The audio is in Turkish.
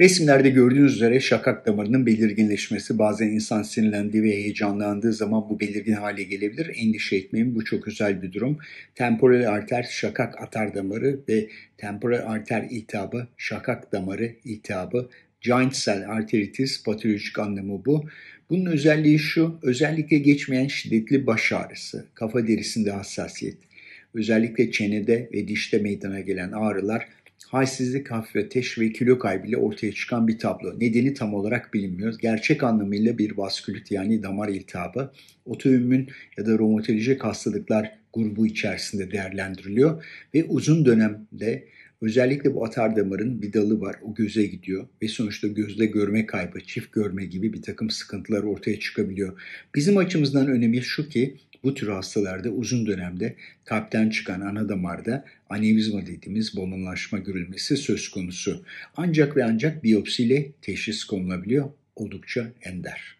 Resimlerde gördüğünüz üzere şakak damarının belirginleşmesi bazen insan sinirlendiği ve heyecanlandığı zaman bu belirgin hale gelebilir. Endişe etmeyin bu çok özel bir durum. Temporal arter şakak atar damarı ve temporal arter iltihabı şakak damarı iltihabı Giant cell arteritis patolojik anlamı bu. Bunun özelliği şu, özellikle geçmeyen şiddetli baş ağrısı, kafa derisinde hassasiyet, özellikle çenede ve dişte meydana gelen ağrılar haysizlik hafifleteş ve kilo kaybıyla ortaya çıkan bir tablo. Nedeni tam olarak bilinmiyor. Gerçek anlamıyla bir vaskülit yani damar iltihabı otoimmün ya da romatolojik hastalıklar grubu içerisinde değerlendiriliyor ve uzun dönemde özellikle bu atar damarın bir dalı var. O göze gidiyor ve sonuçta gözde görme kaybı, çift görme gibi bir takım sıkıntılar ortaya çıkabiliyor. Bizim açımızdan önemli şu ki bu tür hastalarda uzun dönemde kalpten çıkan ana damarda anevizma dediğimiz bolonlaşma görülmesi söz konusu. Ancak ve ancak biyopsiyle teşhis konulabiliyor. Oldukça ender.